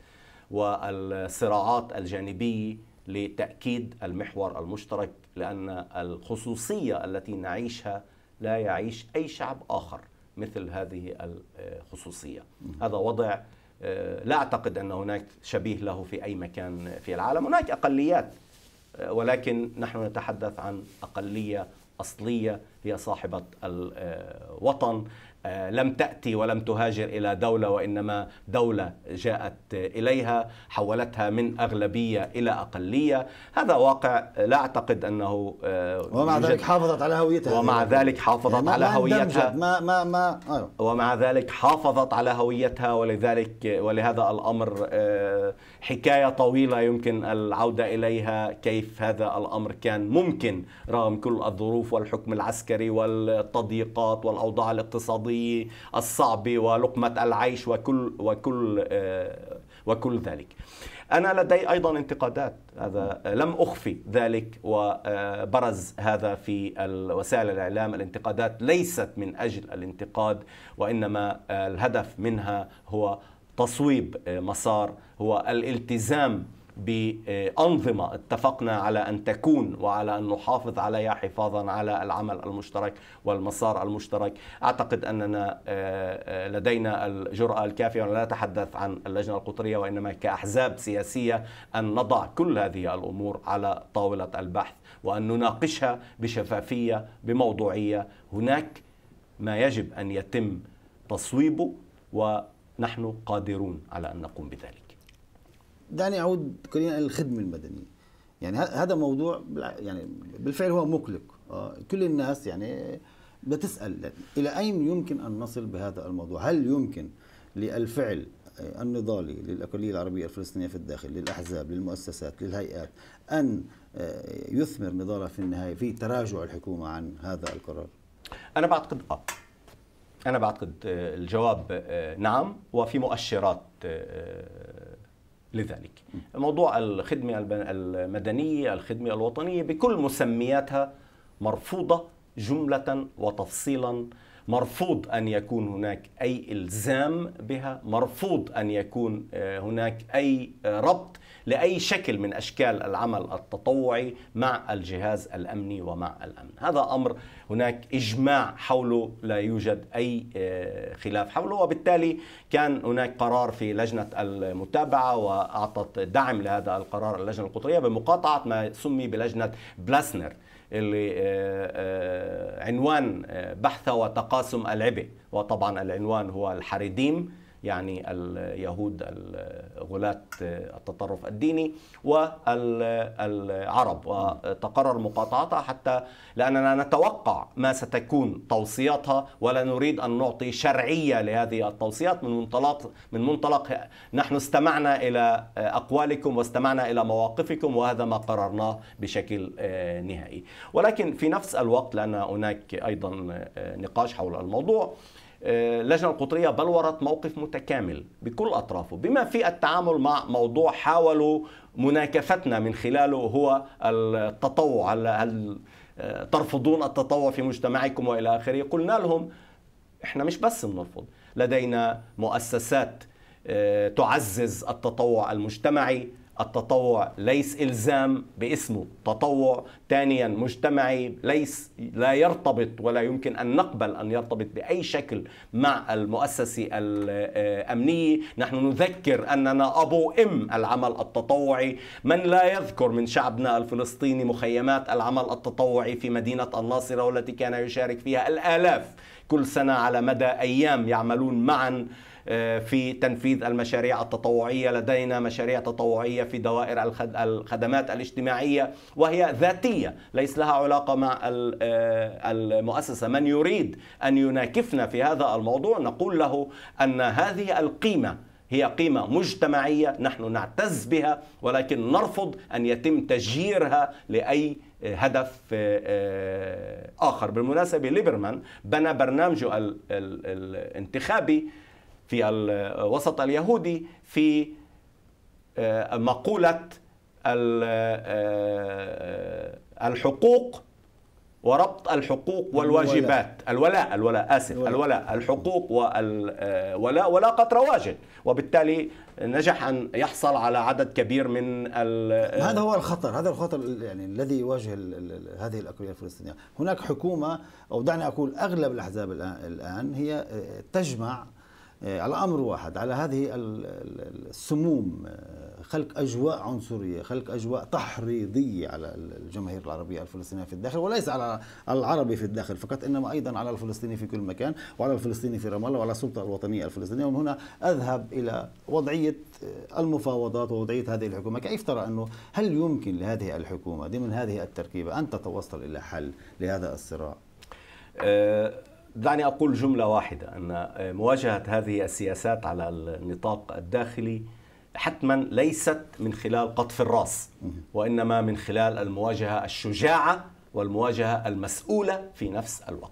والصراعات الجانبيه لتاكيد المحور المشترك لان الخصوصيه التي نعيشها لا يعيش اي شعب اخر مثل هذه الخصوصيه هذا وضع آه، لا اعتقد ان هناك شبيه له في اي مكان في العالم هناك اقليات آه، ولكن نحن نتحدث عن اقليه اصليه هي صاحبه الوطن آه، آه، لم تأتي ولم تهاجر إلى دولة وإنما دولة جاءت إليها حولتها من أغلبية إلى أقلية هذا واقع لا أعتقد أنه آه، ومع ذلك حافظت على هويتها ومع ذلك حافظت يعني على هويتها ما ما ما أيوه. ومع ذلك حافظت على هويتها ولذلك ولهذا الأمر آه، حكاية طويلة يمكن العودة إليها كيف هذا الأمر كان ممكن رغم كل الظروف والحكم العسكري والتضييقات والأوضاع الاقتصادية الاقتصاديه الصعبه ولقمة العيش وكل وكل آه، وكل ذلك. أنا لدي أيضا انتقادات هذا لم أخفي ذلك وبرز آه، هذا في وسائل الإعلام الانتقادات ليست من أجل الانتقاد وإنما آه، الهدف منها هو تصويب مسار هو الالتزام بأنظمة اتفقنا على أن تكون وعلى أن نحافظ عليها حفاظا على العمل المشترك والمسار المشترك أعتقد أننا آه، آه، لدينا الجرأة الكافية ولا نتحدث عن اللجنة القطرية وإنما كأحزاب سياسية أن نضع كل هذه الأمور على طاولة البحث وأن نناقشها بشفافية بموضوعية هناك ما يجب أن يتم تصويبه ونحن قادرون على أن نقوم بذلك دعني اعود قليلا الخدمه المدنيه يعني هذا موضوع يعني بالفعل هو مقلق آه، كل الناس يعني بتسال الى اين يمكن ان نصل بهذا الموضوع هل يمكن للفعل النضالي للأقلية العربية الفلسطينية في الداخل للأحزاب للمؤسسات للهيئات أن آه، يثمر نضالها في النهاية في تراجع الحكومة عن هذا القرار أنا بعتقد آه أنا بعتقد آه، الجواب نعم وفي مؤشرات لذلك موضوع الخدمة المدنية الخدمة الوطنية بكل مسمياتها مرفوضة جملة وتفصيلا مرفوض أن يكون هناك أي إلزام بها مرفوض أن يكون آه، هناك أي آه، ربط لاي شكل من اشكال العمل التطوعي مع الجهاز الامني ومع الامن، هذا امر هناك اجماع حوله لا يوجد اي آه، خلاف حوله وبالتالي كان هناك قرار في لجنه المتابعه واعطت دعم لهذا القرار اللجنه القطريه بمقاطعه ما سمي بلجنه بلاسنر اللي آه، آه، عنوان بحثه وتقاسم العبء وطبعا العنوان هو الحريديم يعني اليهود غلاة التطرف الديني والعرب وتقرر مقاطعتها حتى لأننا نتوقع ما ستكون توصياتها ولا نريد أن نعطي شرعية لهذه التوصيات من منطلق من منطلق نحن استمعنا إلى أقوالكم واستمعنا إلى مواقفكم وهذا ما قررناه بشكل نهائي ولكن في نفس الوقت لأن هناك أيضا نقاش حول الموضوع آه، اللجنة القطرية بلورت موقف متكامل بكل أطرافه بما في التعامل مع موضوع حاولوا مناكفتنا من خلاله هو التطوع هل آه، ترفضون التطوع في مجتمعكم وإلى آخره قلنا لهم إحنا مش بس بنرفض لدينا مؤسسات آه، تعزز التطوع المجتمعي التطوع ليس إلزام باسمه تطوع ثانيا مجتمعي ليس لا يرتبط ولا يمكن أن نقبل أن يرتبط بأي شكل مع المؤسسة الأمنية نحن نذكر أننا أبو إم العمل التطوعي من لا يذكر من شعبنا الفلسطيني مخيمات العمل التطوعي في مدينة الناصرة والتي كان يشارك فيها الآلاف كل سنة على مدى أيام يعملون معا آه، في تنفيذ المشاريع التطوعية لدينا مشاريع تطوعية في دوائر الخدمات الاجتماعية وهي ذاتية ليس لها علاقة مع آه، المؤسسة من يريد أن يناكفنا في هذا الموضوع نقول له أن هذه القيمة هي قيمة مجتمعية نحن نعتز بها ولكن نرفض أن يتم تجييرها لأي هدف آه، آخر بالمناسبة ليبرمان بنى برنامجه الانتخابي في الوسط اليهودي في آه، مقولة آه، الحقوق وربط الحقوق والواجبات الولاء الولاء آسف الولاء الحقوق والولاء آه، ولاقة رواج وبالتالي نجح أن يحصل على عدد كبير من هذا هو الخطر هذا الخطر يعني الذي يواجه هذه الأقلية الفلسطينية هناك حكومة أو دعني أقول أغلب الأحزاب الآن هي تجمع على آه، امر واحد على هذه السموم آه، خلق أجواء عنصرية خلق أجواء تحريضية على الجماهير العربية الفلسطينية في الداخل وليس على العربي في الداخل فقط إنما أيضا على الفلسطيني في كل مكان وعلى الفلسطيني في رام الله وعلى السلطة الوطنية الفلسطينية ومن هنا أذهب إلى وضعية آه، المفاوضات ووضعية هذه الحكومة كيف ترى أنه هل يمكن لهذه الحكومة ضمن هذه التركيبة أن تتوصل إلى حل لهذا الصراع؟ أه دعني أقول جملة واحدة أن آه، مواجهة هذه السياسات على النطاق الداخلي حتما ليست من خلال قطف الراس وإنما من خلال المواجهة الشجاعة والمواجهة المسؤولة في نفس الوقت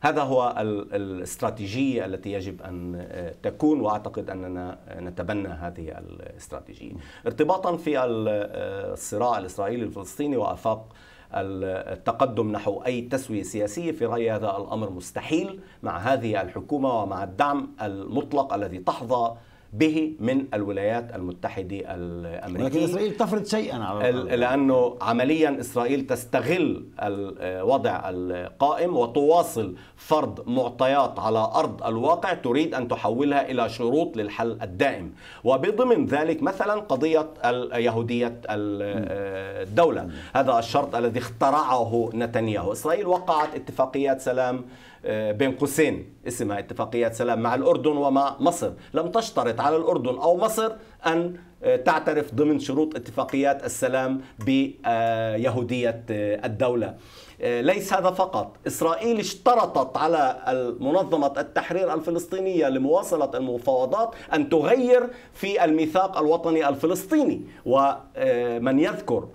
هذا هو الاستراتيجية التي يجب أن آه، تكون وأعتقد أننا آه، نتبنى هذه الاستراتيجية ارتباطا في الصراع الإسرائيلي الفلسطيني وأفاق التقدم نحو أي تسوية سياسية في رأيي هذا الأمر مستحيل مع هذه الحكومة ومع الدعم المطلق الذي تحظى به من الولايات المتحدة الأمريكية ولكن إسرائيل تفرض شيئا على لأنه عمليا إسرائيل تستغل الوضع القائم وتواصل فرض معطيات على أرض الواقع تريد أن تحولها إلى شروط للحل الدائم وبضمن ذلك مثلا قضية يهودية الدولة هذا الشرط الذي اخترعه نتنياهو إسرائيل وقعت اتفاقيات سلام آه، بين قوسين اسمها اتفاقيات سلام مع الأردن ومع مصر لم تشترط على الأردن أو مصر أن آه، تعترف ضمن شروط اتفاقيات السلام بيهودية آه، الدولة ليس هذا فقط إسرائيل اشترطت على منظمة التحرير الفلسطينية لمواصلة المفاوضات أن تغير في الميثاق الوطني الفلسطيني ومن يذكر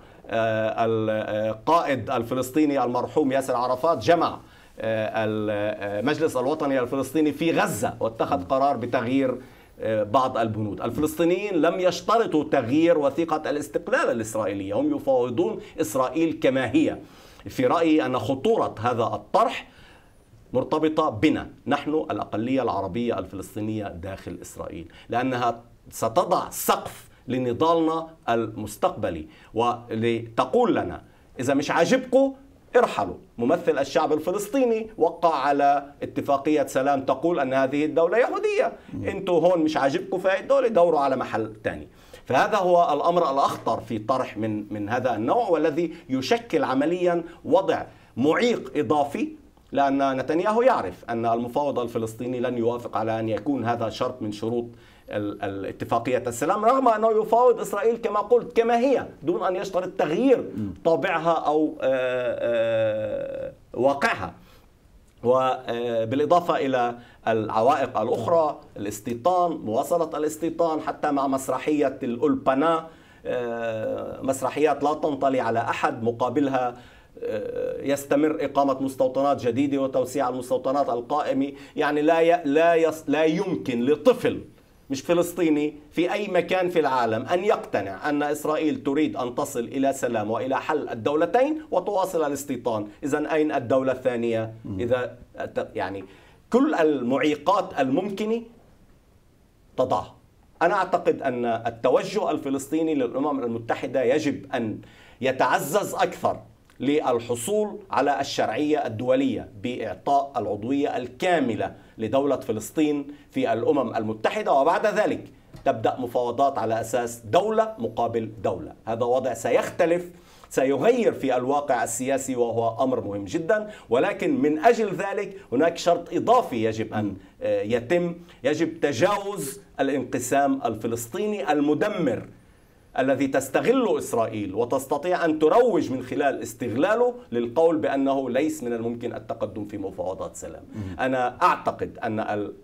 القائد الفلسطيني المرحوم ياسر عرفات جمع آه، المجلس آه، الوطني الفلسطيني في غزة واتخذ قرار بتغيير آه، بعض البنود الفلسطينيين لم يشترطوا تغيير وثيقة الاستقلال الإسرائيلية هم يفاوضون إسرائيل كما هي في رأيي أن خطورة هذا الطرح مرتبطة بنا نحن الأقلية العربية الفلسطينية داخل إسرائيل لأنها ستضع سقف لنضالنا المستقبلي ولتقول لنا إذا مش عاجبكم ارحلوا ممثل الشعب الفلسطيني وقع على اتفاقية سلام تقول أن هذه الدولة يهودية أنتوا هون مش عاجبكم في هذه الدولة دوروا على محل ثاني فهذا هو الأمر الأخطر في طرح من, من هذا النوع والذي يشكل عمليا وضع معيق إضافي لأن نتنياهو يعرف أن المفاوض الفلسطيني لن يوافق على أن يكون هذا شرط من شروط الاتفاقية السلام رغم أنه يفاوض إسرائيل كما قلت كما هي دون أن يشترط تغيير طابعها أو آه، آه، واقعها وبالإضافة آه، إلى العوائق الأخرى الاستيطان مواصلة الاستيطان حتى مع مسرحية الألبانا مسرحيات لا تنطلي على أحد مقابلها يستمر إقامة مستوطنات جديدة وتوسيع المستوطنات القائمة يعني لا لا لا يمكن لطفل مش فلسطيني في أي مكان في العالم أن يقتنع أن إسرائيل تريد أن تصل إلى سلام وإلى حل الدولتين وتواصل الاستيطان إذا أين الدولة الثانية إذا يعني كل المعيقات الممكنة تضع أنا أعتقد أن التوجه الفلسطيني للأمم المتحدة يجب أن يتعزز أكثر للحصول على الشرعية الدولية بإعطاء العضوية الكاملة لدولة فلسطين في الأمم المتحدة وبعد ذلك تبدأ مفاوضات على أساس دولة مقابل دولة هذا وضع سيختلف سيغير في الواقع السياسي وهو امر مهم جدا ولكن من اجل ذلك هناك شرط اضافي يجب ان آه، يتم يجب تجاوز الانقسام الفلسطيني المدمر الذي تستغله إسرائيل وتستطيع أن تروج من خلال استغلاله للقول بأنه ليس من الممكن التقدم في مفاوضات سلام أنا أعتقد أن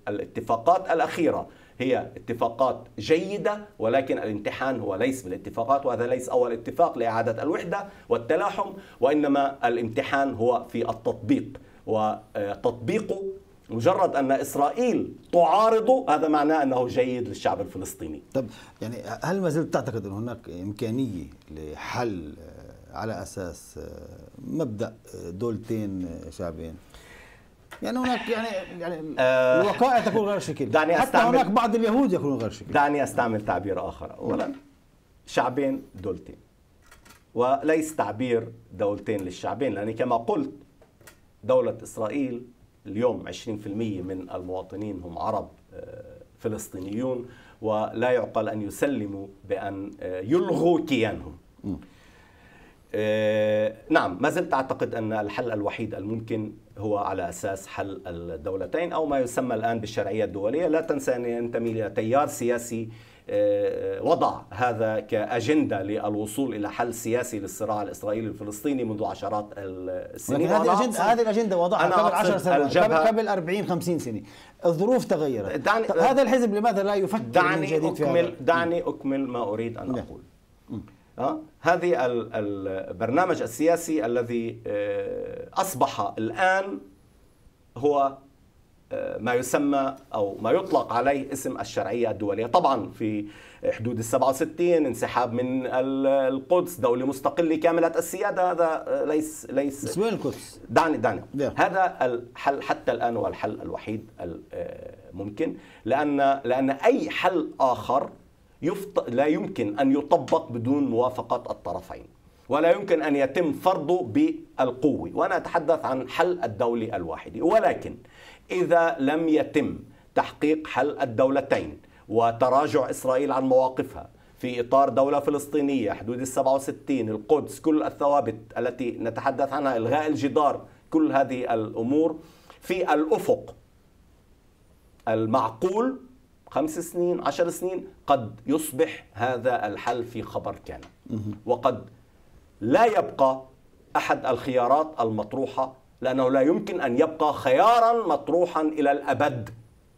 الاتفاقات الأخيرة هي اتفاقات جيدة ولكن الامتحان هو ليس بالاتفاقات وهذا ليس أول اتفاق لإعادة الوحدة والتلاحم وإنما الامتحان هو في التطبيق وتطبيقه مجرد ان اسرائيل تعارضه هذا معناه انه جيد للشعب الفلسطيني. طب يعني هل ما زلت تعتقد ان هناك امكانيه لحل آه، على اساس آه، مبدا آه، دولتين شعبين؟ يعني هناك يعني يعني الوقائع تكون غير شكل دعني حتى أستعمل هناك بعض اليهود يكونوا غير شكل دعني استعمل تعبير اخر اولا شعبين دولتين وليس تعبير دولتين للشعبين لاني كما قلت دوله اسرائيل اليوم 20% من المواطنين هم عرب آه، فلسطينيون ولا يعقل أن يسلموا بأن آه، يلغوا كيانهم آه، نعم ما زلت أعتقد أن الحل الوحيد الممكن هو على أساس حل الدولتين أو ما يسمى الآن بالشرعية الدولية لا تنسى أن ينتمي إلى تيار سياسي وضع هذا كأجندة للوصول إلى حل سياسي للصراع الإسرائيلي الفلسطيني منذ عشرات السنين لكن هذه الأجندة, هذه الأجندة وضعها قبل 10 سنوات قبل, أربعين 40 50 سنة الظروف تغيرت دعني هذا الحزب لماذا لا يفكر دعني من جديد أكمل في دعني أكمل ما أريد أن نعم. أقول أه؟ هذه البرنامج السياسي الذي آه، أصبح الآن هو آه، ما يسمى او ما يطلق عليه اسم الشرعيه الدوليه، طبعا في حدود ال 67 انسحاب من القدس، دوله مستقله كامله السياده هذا ليس ليس بس وين القدس؟ دعني دعني yeah. هذا الحل حتى الان هو الحل الوحيد الممكن آه، لان لان اي حل اخر يفط... لا يمكن ان يطبق بدون موافقه الطرفين. ولا يمكن ان يتم فرضه بالقوه، وانا اتحدث عن حل الدوله الواحده، ولكن إذا لم يتم تحقيق حل الدولتين وتراجع إسرائيل عن مواقفها في إطار دولة فلسطينية حدود السبعة 67 القدس كل الثوابت التي نتحدث عنها إلغاء الجدار كل هذه الأمور في الأفق المعقول خمس سنين عشر سنين قد يصبح هذا الحل في خبر كان وقد لا يبقى أحد الخيارات المطروحة لأنه لا يمكن أن يبقى خيارا مطروحا إلى الأبد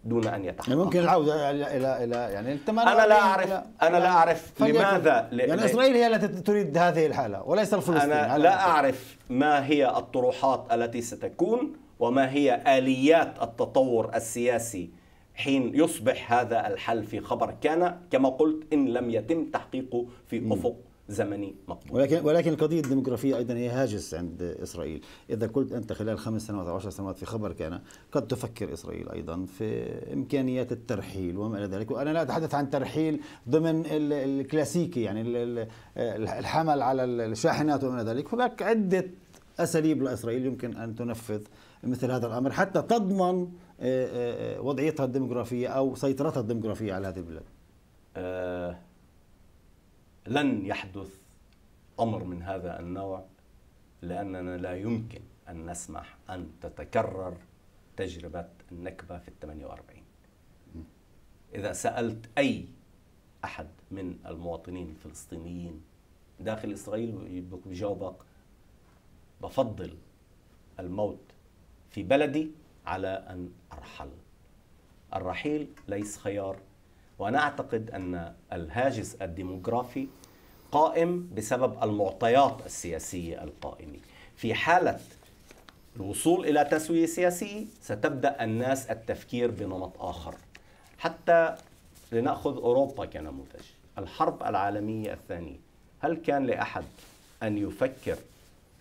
دون ان يتحقق يعني ممكن العوده الى الى الى يعني انت ما انا لا اعرف انا لا اعرف لماذا يعني اسرائيل هي التي تريد هذه الحاله وليس الفلسطينيين انا لا اعرف ما هي الطروحات التي ستكون وما هي اليات التطور السياسي حين يصبح هذا الحل في خبر كان كما قلت ان لم يتم تحقيقه في افق زمني مقبول ولكن ولكن القضيه الديموغرافيه ايضا هي هاجس عند اسرائيل، اذا قلت انت خلال خمس سنوات او عشر سنوات في خبر كان قد تفكر اسرائيل ايضا في امكانيات الترحيل وما الى ذلك، وانا لا اتحدث عن ترحيل ضمن الكلاسيكي يعني الحمل على الشاحنات وما الى ذلك، هناك عده اساليب لاسرائيل يمكن ان تنفذ مثل هذا الامر حتى تضمن آه، آه، آه، وضعيتها الديموغرافيه او سيطرتها الديموغرافيه على هذه البلاد. أه لن يحدث امر من هذا النوع لاننا لا يمكن ان نسمح ان تتكرر تجربه النكبه في ال 48 اذا سالت اي احد من المواطنين الفلسطينيين داخل اسرائيل بيجاوبك بفضل الموت في بلدي على ان ارحل الرحيل ليس خيار وأنا أعتقد أن الهاجس الديموغرافي قائم بسبب المعطيات السياسية القائمة في حالة الوصول إلى تسوية سياسية ستبدأ الناس التفكير بنمط آخر حتى لنأخذ أوروبا كنموذج الحرب العالمية الثانية هل كان لأحد أن يفكر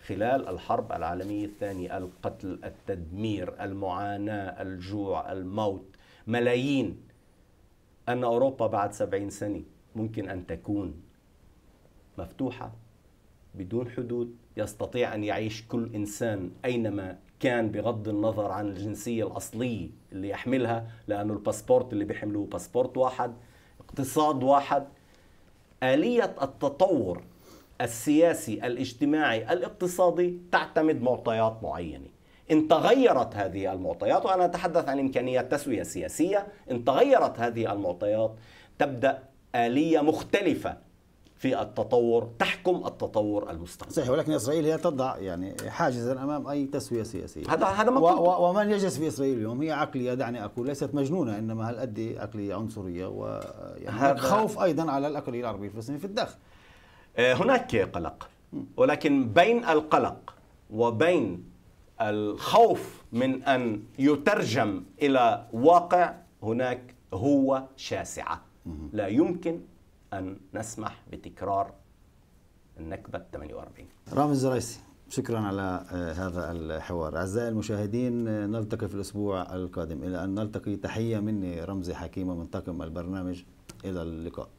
خلال الحرب العالمية الثانية القتل التدمير المعاناة الجوع الموت ملايين أن أوروبا بعد سبعين سنة ممكن أن تكون مفتوحة بدون حدود يستطيع أن يعيش كل إنسان أينما كان بغض النظر عن الجنسية الأصلية اللي يحملها لأنه الباسبورت اللي بيحملوه باسبورت واحد اقتصاد واحد آلية التطور السياسي الاجتماعي الاقتصادي تعتمد معطيات معينه إن تغيرت هذه المعطيات وأنا أتحدث عن إمكانية تسوية سياسية إن تغيرت هذه المعطيات تبدأ آلية مختلفة في التطور تحكم التطور المستقبلي صحيح ولكن اسرائيل هي تضع يعني حاجزا امام اي تسويه سياسيه هذا هذا ما و- ومن يجلس في اسرائيل اليوم هي عقليه دعني اقول ليست مجنونه انما هل ادي عقليه عنصريه و يعني خوف ايضا على الاقليه العربيه الفلسطينيه في الداخل آه، هناك قلق ولكن بين القلق وبين الخوف من ان يترجم الى واقع هناك هو شاسعه لا يمكن ان نسمح بتكرار النكبه 48 رامز الزرايسي شكرا على آه، هذا الحوار أعزائي المشاهدين آه، نلتقي في الأسبوع القادم إلى أن نلتقي تحية مني رمزي حكيمة من طاقم البرنامج إلى اللقاء